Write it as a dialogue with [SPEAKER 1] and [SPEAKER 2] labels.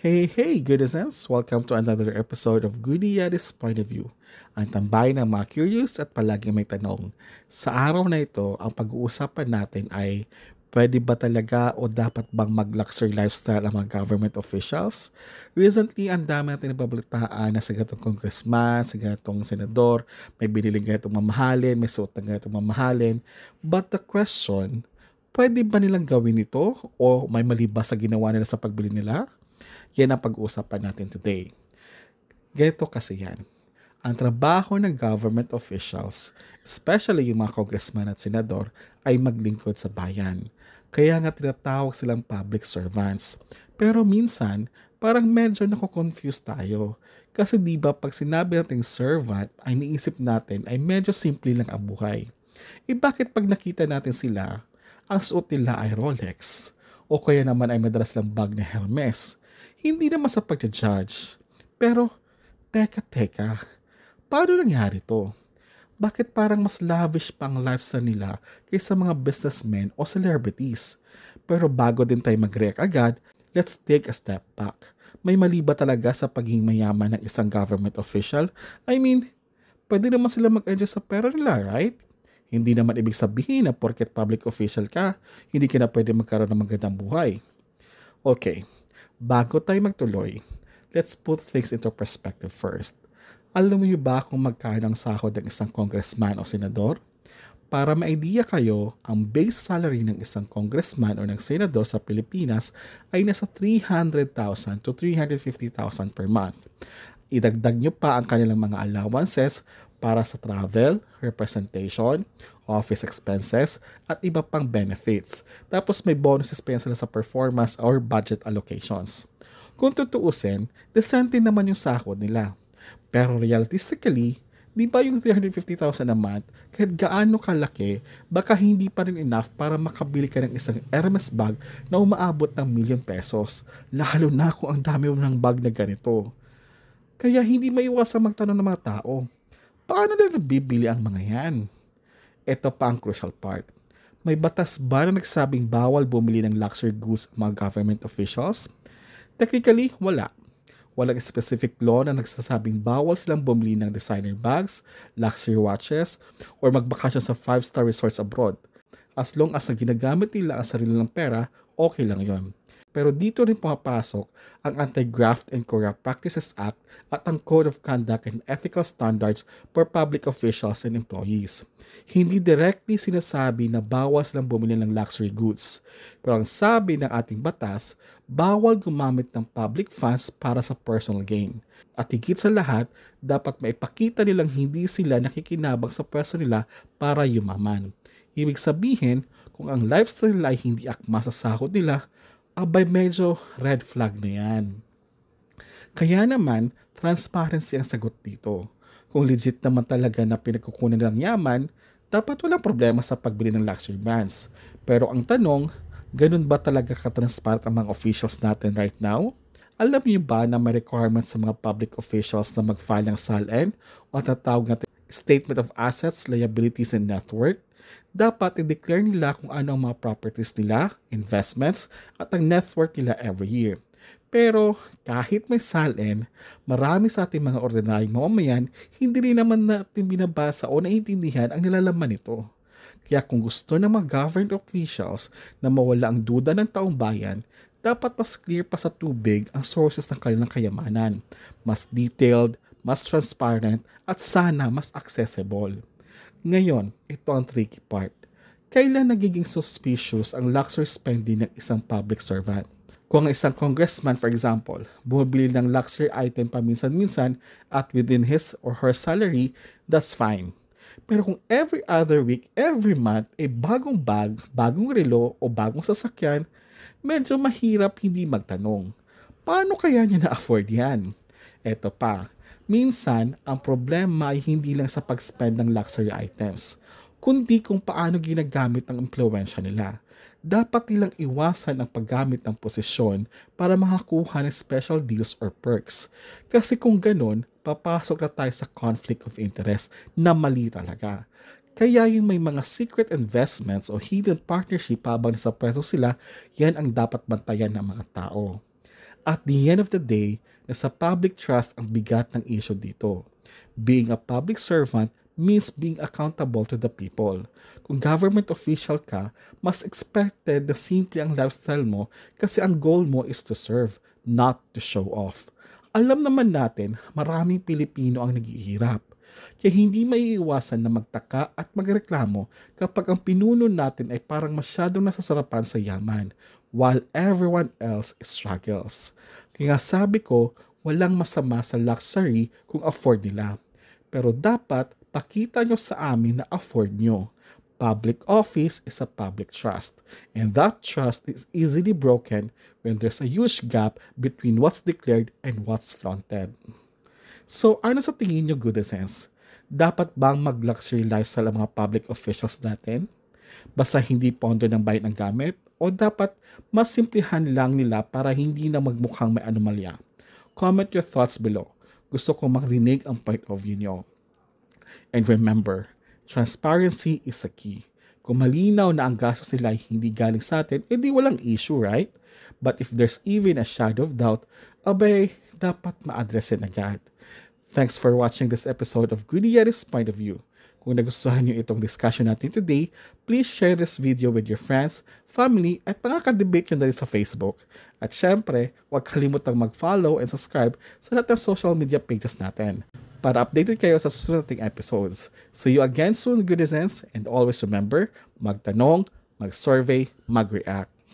[SPEAKER 1] Hey, hey, good essence! Welcome to another episode of Goody Yadis Point of View, ang tambay ng mga curious at palagi may tanong. Sa araw na ito, ang pag-uusapan natin ay pwede ba talaga o dapat bang mag-luxury lifestyle ang mga government officials? Recently, ang dami natin nababalitaan na sa ganitong congressman, sa ganitong senador, may biniling ganitong mamahalin, may suot ng ganitong mamahalin. But the question, pwede ba nilang gawin ito o may mali ba sa ginawa nila sa pagbili nila? Yan ang pag-uusapan natin today. Ganito kasi yan. Ang trabaho ng government officials, especially yung mga congressman at senador, ay maglingkod sa bayan. Kaya nga tinatawag silang public servants. Pero minsan, parang medyo nako-confuse tayo. Kasi di ba pag sinabi nating servant, ay niisip natin ay medyo simple lang ang buhay. E bakit pag nakita natin sila, ang suot nila ay Rolex? O kaya naman ay madalas lang bag na Hermes? Hindi naman sa pagja-judge. Pero, teka, teka. Paano nangyari to? Bakit parang mas lavish pa ang lifestyle nila kaysa mga businessmen o celebrities? Pero bago din tayo mag-react agad, let's take a step back. May mali ba talaga sa pagiging mayaman ng isang government official? I mean, pwede naman sila mag-enjoy sa pera nila, right? Hindi naman ibig sabihin na porket public official ka, hindi ka na pwede magkaroon ng magandang buhay. Okay, Bago tayo magtuloy, let's put things into perspective first. Alam mo niyo ba kung magkano ang sahod ng isang congressman o senador? Para ma-idea kayo, ang base salary ng isang congressman o ng senador sa Pilipinas ay nasa 300,000 to 350,000 per month. Idagdag nyo pa ang kanilang mga allowances para sa travel, representation, office expenses, at iba pang benefits. Tapos may bonuses pa yan sila sa performance or budget allocations. Kung tutuusin, decente naman yung sakod nila. Pero realistically, di ba yung 350,000 a month, kahit gaano kalaki, baka hindi pa rin enough para makabili ka ng isang Hermes bag na umaabot ng milyon pesos, lalo na kung ang dami mo ng bag na ganito. Kaya hindi maiwasang magtanong ng mga tao, Paano na nabibili ang mga yan? Ito pa ang crucial part. May batas ba na nagsabing bawal bumili ng luxury goods ang mga government officials? Technically, wala. Walang specific law na nagsasabing bawal silang bumili ng designer bags, luxury watches, or magbakasyon sa 5-star resorts abroad. As long as na ginagamit nila ang sarili ng pera, okay lang yon. Pero dito rin pumapasok ang Anti-Graft and Corrupt Practices Act at ang Code of Conduct and Ethical Standards for Public Officials and Employees. Hindi directly sinasabi na bawal silang bumili ng luxury goods. Pero ang sabi ng ating batas, bawal gumamit ng public funds para sa personal gain. At higit sa lahat, dapat maipakita nilang hindi sila nakikinabang sa pwesto nila para yumaman. Ibig sabihin, kung ang lifestyle ay hindi akma sa sahod nila, abay medyo red flag na yan. Kaya naman, transparency ang sagot dito. Kung legit naman talaga na pinagkukunan ng yaman, dapat walang problema sa pagbili ng luxury brands. Pero ang tanong, ganun ba talaga katransparent ang mga officials natin right now? Alam niyo ba na may requirement sa mga public officials na mag-file ng SALN o tatawag natin Statement of Assets, Liabilities, and Network? dapat i-declare nila kung ano ang mga properties nila, investments, at ang net worth nila every year. Pero kahit may salin, marami sa ating mga ordinaryong mamamayan, hindi rin naman natin binabasa o naiintindihan ang nilalaman nito. Kaya kung gusto ng mga government officials na mawala ang duda ng taong bayan, dapat mas clear pa sa tubig ang sources ng kanilang kayamanan, mas detailed, mas transparent, at sana mas accessible. Ngayon, ito ang tricky part. Kailan nagiging suspicious ang luxury spending ng isang public servant? Kung ang isang congressman, for example, bumibili ng luxury item paminsan-minsan at within his or her salary, that's fine. Pero kung every other week, every month, ay bagong bag, bagong relo o bagong sasakyan, medyo mahirap hindi magtanong. Paano kaya niya na-afford yan? Eto pa, Minsan, ang problema ay hindi lang sa pag-spend ng luxury items, kundi kung paano ginagamit ang impluensya nila. Dapat nilang iwasan ang paggamit ng posisyon para makakuha ng special deals or perks. Kasi kung ganun, papasok na tayo sa conflict of interest na mali talaga. Kaya yung may mga secret investments o hidden partnership habang nasa preso sila, yan ang dapat bantayan ng mga tao. At the end of the day, na sa public trust ang bigat ng issue dito. Being a public servant means being accountable to the people. Kung government official ka, mas expected na simple ang lifestyle mo kasi ang goal mo is to serve, not to show off. Alam naman natin, maraming Pilipino ang naghihirap. Kaya hindi maiiwasan na magtaka at magreklamo kapag ang pinuno natin ay parang masyadong nasasarapan sa yaman while everyone else struggles. Kaya sabi ko, walang masama sa luxury kung afford nila. Pero dapat pakita nyo sa amin na afford nyo. Public office is a public trust, and that trust is easily broken when there's a huge gap between what's declared and what's fronted. So ano sa tingin nyo good sense? Dapat bang mag-luxury lifestyle ang mga public officials natin? Basta hindi pondo ng bayan ng gamit o dapat mas simplihan lang nila para hindi na magmukhang may anomalya? Comment your thoughts below. Gusto ko marinig ang point of view nyo. And remember, transparency is a key. Kung malinaw na ang gastos nila ay hindi galing sa atin, edi walang issue, right? But if there's even a shadow of doubt, abay, dapat ma-address agad. Thanks for watching this episode of Gutierrez's Point of View. Kung nagustuhan niyo itong discussion natin today, please share this video with your friends, family, at mga kadebate nyo na rin sa Facebook. At syempre, huwag kalimutang mag-follow and subscribe sa natin social media pages natin para updated kayo sa susunod nating episodes. See you again soon, good citizens, and always remember, magtanong, mag-survey, mag-react.